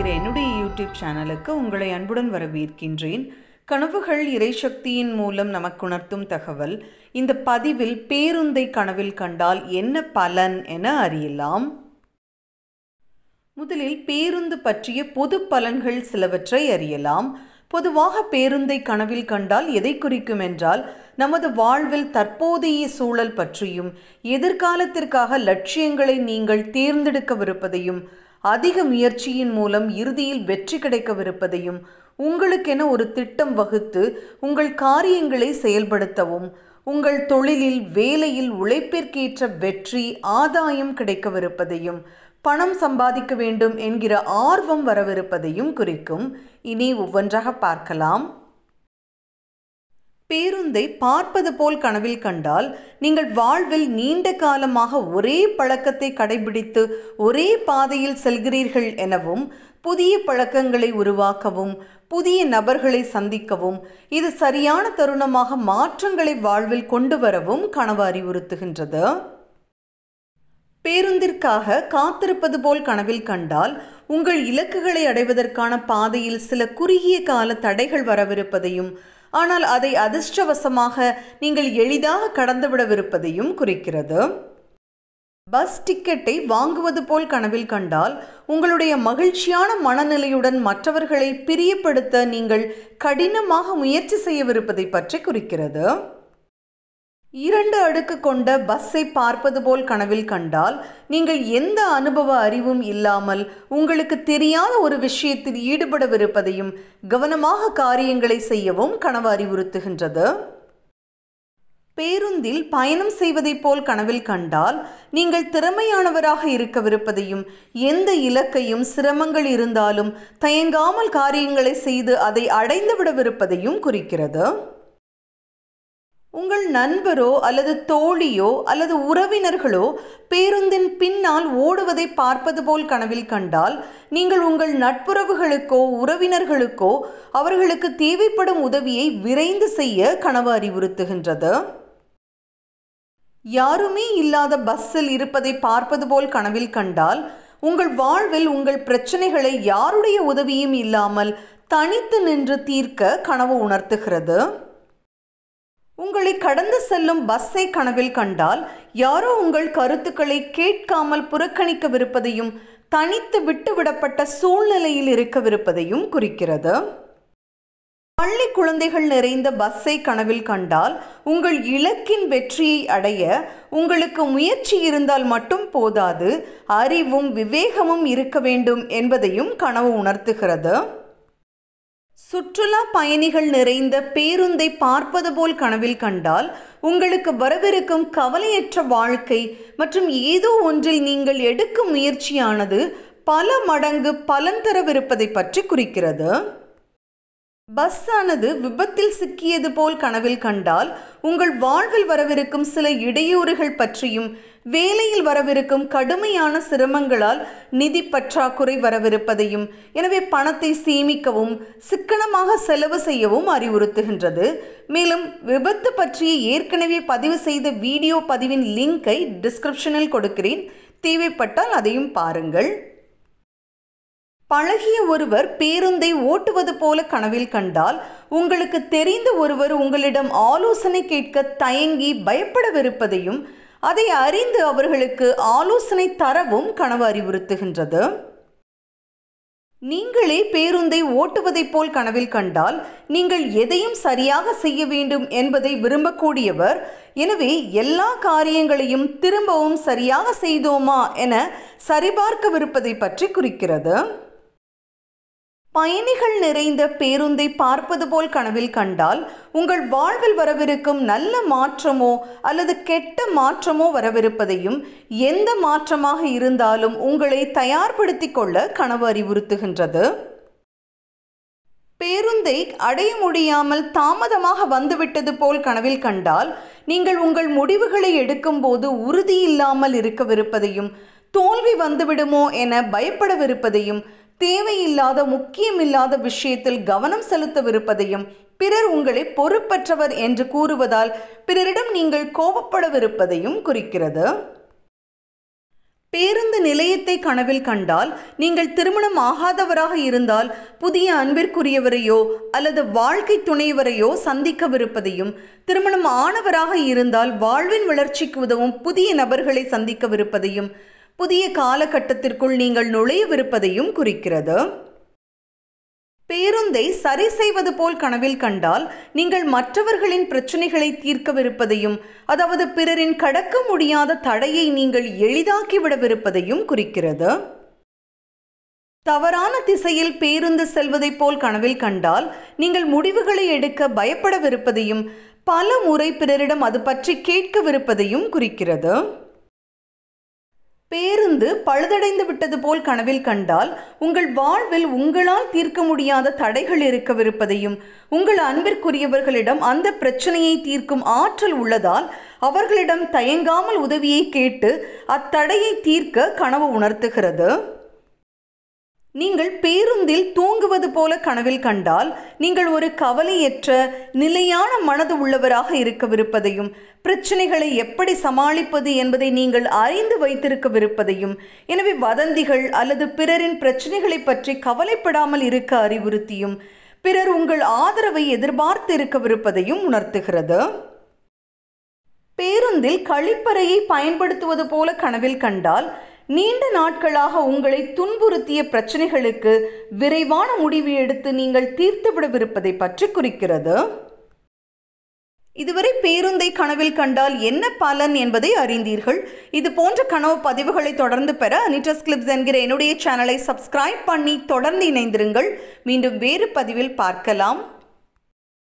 என்கிற என்னுடைய யூடியூப் சேனலுக்கு உங்களை அன்புடன் வரவேற்கின்றேன் கனவுகள் இறைசக்தியின் மூலம் நமக்குணர்த்தும் தகவல் இந்த பதிவில் பேருந்தை கனவில் கண்டால் என்ன பலன் என அறியலாம் முதலில் பேருந்து பற்றிய பொது பலன்கள் சிலவற்றை அறியலாம் பொதுவாக பேருந்தை கனவில் கண்டால் எதை குறிக்கும் என்றால் நமது வாழ்வில் தற்போதைய சூழல் பற்றியும் எதிர்காலத்திற்காக லட்சியங்களை நீங்கள் தேர்ந்தெடுக்கவிருப்பதையும் அதிக முயற்சியின் மூலம் இறுதியில் வெற்றி கிடைக்கவிருப்பதையும் உங்களுக்கென ஒரு திட்டம் வகுத்து உங்கள் காரியங்களை செயல்படுத்தவும் உங்கள் தொழிலில் வேலையில் உழைப்பிற்கேற்ற வெற்றி ஆதாயம் கிடைக்கவிருப்பதையும் பணம் சம்பாதிக்க வேண்டும் என்கிற ஆர்வம் வரவிருப்பதையும் குறிக்கும் இனி ஒவ்வொன்றாக பார்க்கலாம் பேருந்தை பார்ப்பது போல் கனவில் கண்டால் நீங்கள் வாழ்வில் நீண்ட காலமாக ஒரே பழக்கத்தை கடைபிடித்து ஒரே பாதையில் செல்கிறீர்கள் எனவும் புதிய பழக்கங்களை உருவாக்கவும் புதிய நபர்களை சந்திக்கவும் இது சரியான தருணமாக மாற்றங்களை வாழ்வில் கொண்டு வரவும் கனவு அறிவுறுத்துகின்றது பேருந்திற்காக காத்திருப்பது போல் கனவில் கண்டால் உங்கள் இலக்குகளை அடைவதற்கான பாதையில் சில குறுகிய கால தடைகள் வரவிருப்பதையும் ஆனால் அதை அதிர்ஷ்டவசமாக நீங்கள் எளிதாக கடந்துவிடவிருப்பதையும் குறிக்கிறது பஸ் டிக்கெட்டை வாங்குவது போல் கனவில் கண்டால் உங்களுடைய மகிழ்ச்சியான மனநிலையுடன் மற்றவர்களை பிரியப்படுத்த நீங்கள் கடினமாக முயற்சி செய்யவிருப்பதை பற்றி குறிக்கிறது இரண்டு அடுக்கு கொண்ட பஸ்ஸை பார்ப்பது போல் கனவில் கண்டால் நீங்கள் எந்த அனுபவ அறிவும் இல்லாமல் உங்களுக்கு தெரியாத ஒரு விஷயத்தில் ஈடுபடவிருப்பதையும் கவனமாக காரியங்களை செய்யவும் கனவு அறிவுறுத்துகின்றது பேருந்தில் பயணம் செய்வதைப் போல் கனவில் கண்டால் நீங்கள் திறமையானவராக இருக்கவிருப்பதையும் எந்த இலக்கையும் சிரமங்கள் இருந்தாலும் தயங்காமல் காரியங்களை செய்து அதை அடைந்துவிடவிருப்பதையும் குறிக்கிறது உங்கள் நண்பரோ அல்லது தோழியோ அல்லது உறவினர்களோ பேருந்தின் பின்னால் ஓடுவதை பார்ப்பது போல் கனவில் கண்டால் நீங்கள் உங்கள் நட்புறவுகளுக்கோ உறவினர்களுக்கோ அவர்களுக்கு தேவைப்படும் உதவியை விரைந்து செய்ய கனவு அறிவுறுத்துகின்றது யாருமே இல்லாத பஸ்ஸில் இருப்பதை பார்ப்பது போல் கனவில் கண்டால் உங்கள் வாழ்வில் உங்கள் பிரச்சனைகளை யாருடைய உதவியும் இல்லாமல் தனித்து நின்று தீர்க்க கனவு உணர்த்துகிறது உங்களை கடந்து செல்லும் பஸ்ஸை கனவில் கண்டால் யாரோ உங்கள் கருத்துக்களை கேட்காமல் புறக்கணிக்கவிருப்பதையும் தனித்து விட்டுவிடப்பட்ட சூழ்நிலையில் இருக்கவிருப்பதையும் குறிக்கிறது பள்ளி குழந்தைகள் நிறைந்த பஸ்ஸை கனவில் கண்டால் உங்கள் இலக்கின் வெற்றியை அடைய உங்களுக்கு முயற்சி இருந்தால் மட்டும் போதாது அறிவும் விவேகமும் இருக்க வேண்டும் என்பதையும் கனவு உணர்த்துகிறது சுற்றுலா பயணிகள் நிறைந்த பேருந்தை பார்ப்பது போல் கனவில் கண்டால் உங்களுக்கு வரவிருக்கும் கவலையற்ற வாழ்க்கை மற்றும் ஏதோ ஒன்றில் நீங்கள் எடுக்கும் முயற்சியானது பல மடங்கு பலன் தரவிருப்பதை பற்றி குறிக்கிறது பஸ் ஆனது விபத்தில் சிக்கியது போல் கனவில் கண்டால் உங்கள் வாழ்வில் வரவிருக்கும் சில இடையூறுகள் பற்றியும் வேலையில் வரவிருக்கும் கடுமையான சிரமங்களால் நிதி பற்றாக்குறை வரவிருப்பதையும் எனவே பணத்தை சேமிக்கவும் சிக்கனமாக செலவு செய்யவும் அறிவுறுத்துகின்றது மேலும் விபத்து பற்றிய ஏற்கனவே பதிவு செய்த வீடியோ பதிவின் லிங்கை டிஸ்கிரிப்ஷனில் கொடுக்கிறேன் தேவைப்பட்டால் அதையும் பாருங்கள் பழகிய ஒருவர் பேருந்தை ஓட்டுவது போல கனவில் கண்டால் உங்களுக்கு தெரிந்த ஒருவர் உங்களிடம் ஆலோசனை கேட்க தயங்கி பயப்படவிருப்பதையும் அதை அறிந்து அவர்களுக்கு ஆலோசனை தரவும் கனவு அறிவுறுத்துகின்றது நீங்களே பேருந்தை ஓட்டுவதைப் போல் கனவில் கண்டால் நீங்கள் எதையும் சரியாக செய்ய வேண்டும் என்பதை விரும்பக்கூடியவர் எனவே எல்லா காரியங்களையும் திரும்பவும் சரியாக செய்தோமா என சரிபார்க்கவிருப்பதை பற்றி குறிக்கிறது பயணிகள் நிறைந்த பேருந்தை பார்ப்பது போல் கனவில் கண்டால் உங்கள் வாழ்வில் வரவிருக்கும் நல்ல மாற்றமோ அல்லது கெட்ட மாற்றமோ வரவிருப்பதையும் எந்த மாற்றமாக இருந்தாலும் உங்களை தயார்படுத்தி கொள்ள கனவு அறிவுறுத்துகின்றது பேருந்தை அடைய முடியாமல் தாமதமாக வந்துவிட்டது போல் கனவில் கண்டால் நீங்கள் உங்கள் முடிவுகளை எடுக்கும்போது உறுதியில்லாமல் இருக்கவிருப்பதையும் தோல்வி வந்துவிடுமோ என பயப்படவிருப்பதையும் தேவையில்லாத முக்கியமில்லாத விஷயத்தில் கவனம் செலுத்தவிருப்பதையும் பிறர் உங்களை பொறுப்பற்றவர் என்று கூறுவதால் பிறரிடம் நீங்கள் கோபப்படவிருப்பதையும் குறிக்கிறது பேருந்து நிலையத்தை கனவில் கண்டால் நீங்கள் திருமணம் ஆகாதவராக இருந்தால் புதிய அன்பிற்குரியவரையோ அல்லது வாழ்க்கை துணைவரையோ சந்திக்கவிருப்பதையும் திருமணம் ஆனவராக இருந்தால் வாழ்வின் வளர்ச்சிக்கு உதவும் புதிய நபர்களை சந்திக்கவிருப்பதையும் புதிய காலகட்டத்திற்குள் நீங்கள் நுழையவிருப்பதையும் குறிக்கிறது பேருந்தை சரி செய்வது போல் கனவில் கண்டால் நீங்கள் மற்றவர்களின் பிரச்சனைகளை தீர்க்கவிருப்பதையும் அதாவது பிறரின் கடக்க முடியாத தடையை நீங்கள் எளிதாக்கிவிடவிருப்பதையும் குறிக்கிறது தவறான திசையில் பேருந்து செல்வதைப் போல் கனவில் கண்டால் நீங்கள் முடிவுகளை எடுக்க பயப்படவிருப்பதையும் பல முறை பிறரிடம் அது பற்றி கேட்கவிருப்பதையும் குறிக்கிறது பேருந்து பழுதடைந்து விட்டது போல் கனவில் கண்டால் உங்கள் வாழ்வில் உங்களால் தீர்க்க முடியாத தடைகள் இருக்கவிருப்பதையும் உங்கள் அன்பிற்குரியவர்களிடம் அந்த பிரச்சனையை தீர்க்கும் ஆற்றல் உள்ளதால் அவர்களிடம் தயங்காமல் உதவியை கேட்டு அத்தடையை தீர்க்க கனவு உணர்த்துகிறது நீங்கள் பேருந்தில் தூங்குவது போல கனவில் கண்டால் நீங்கள் ஒரு கவலையற்ற நிலையான மனது உள்ளவராக இருக்கவிருப்பதையும் பிரச்சனைகளை எப்படி சமாளிப்பது என்பதை நீங்கள் அறிந்து வைத்திருக்கவிருப்பதையும் எனவே வதந்திகள் அல்லது பிறரின் பிரச்சனைகளை பற்றி கவலைப்படாமல் இருக்க அறிவுறுத்தியும் பிறர் உங்கள் ஆதரவை எதிர்பார்த்து இருக்கவிருப்பதையும் உணர்த்துகிறது பேருந்தில் கழிப்பறையை பயன்படுத்துவது போல கனவில் கண்டால் நீண்ட நாட்களாக உங்களை துன்புறுத்திய பிரச்சனைகளுக்கு விரைவான முடிவு எடுத்து நீங்கள் தீர்த்துவிடவிருப்பதை பற்றி குறிக்கிறது இதுவரை பேருந்தை கனவில் கண்டால் என்ன பலன் என்பதை அறிந்தீர்கள் இது போன்ற கனவு பதிவுகளை தொடர்ந்து பெற அனிட்டஸ் கிளிப்ஸ் என்கிற என்னுடைய சேனலை சப்ஸ்கிரைப் பண்ணி தொடர்ந்து இணைந்திருங்கள் மீண்டும் வேறு பதிவில் பார்க்கலாம்